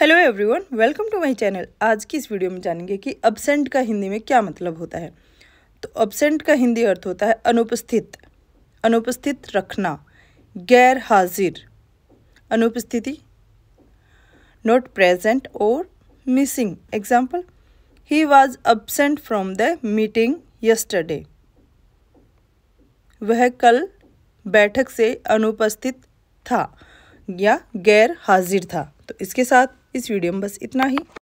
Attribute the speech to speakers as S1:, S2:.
S1: hello everyone welcome to my channel आज की इस वीडियो में जानेंगे कि अबसेंट का हिंदी में क्या मतलब होता है तो अबसेंट का हिंदी अर्थ होता है अनुपस्थित अनुपस्थित रखना गैर हाजिर अनुपस्थिति नॉट प्रेजेंट और missing example he was absent from the meeting yesterday वह कल बैठक से अनुपस्थित था या गैर हाजिर था तो इसके साथ इस वीडियो में बस इतना ही